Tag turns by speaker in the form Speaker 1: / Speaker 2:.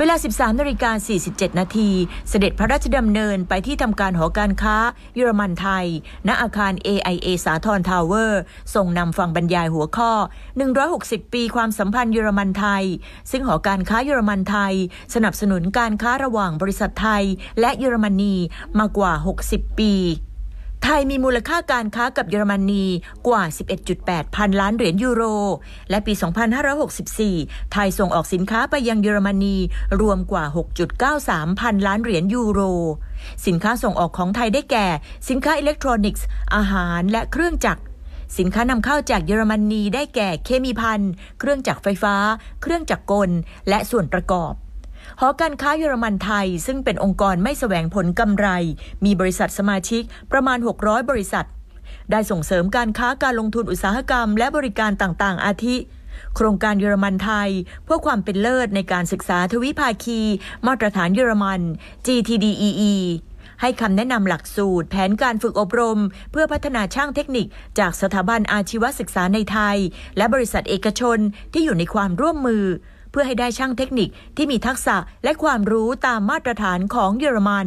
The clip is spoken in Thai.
Speaker 1: เวลา 13นาฬิกา47 นาที เสด็จพระราชดำเนินไปที่ทำการหอการค้าเยอรมันไทย ณ อาคาร AIA สาทรทาวเวอร์ ส่งนำฟังบรรยายหัวข้อ 160 ปี ความสัมพันธ์เยอรมันไทย ซึ่งหอการค้าเยอรมันไทย สนับสนุนการค้าระหว่างบริษัทไทย และเยอรมนี มากว่า 60 ปีไทยมีมูลค่าการค้ากับเยอรมนีกว่า 11.8พันล้านเหรียญยูโร และปี2564 ไทยส่งออกสินค้าไปยังเยอรมนีรวมกว่า 6.93พันล้านเหรียญยูโร สินค้าส่งออกของไทยได้แก่ สินค้าอิเล็กทรอนิกส์ อาหาร และเครื่องจักร สินค้านำเข้าจากเยอรมนีได้แก่ เคมีพันเครื่องจักรไฟฟ้า เครื่องจักรกล และส่วนประกอบหอการค้าเยอรมันไทยซึ่งเป็นองค์กรไม่แสวงผลกำไร มีบริษัทสมาชิกประมาณ 600 บริษัท ได้ส่งเสริมการค้าการลงทุนอุตสาหกรรม และบริการต่างๆ อาทิ โครงการเยอรมันไทยเพื่อความเป็นเลิศในการศึกษาทวิภาคี มาตรฐานเยอรมัน GTDEE ให้คำแนะนำหลักสูตรแผนการฝึกอบรม เพื่อพัฒนาช่างเทคนิค จากสถาบันอาชีวศึกษาในไทย และบริษัทเอกชนที่อยู่ในความร่วมมือเพื่อให้ได้ช่างเทคนิคที่มีทักษะและความรู้ตามมาตรฐานของเยอรมัน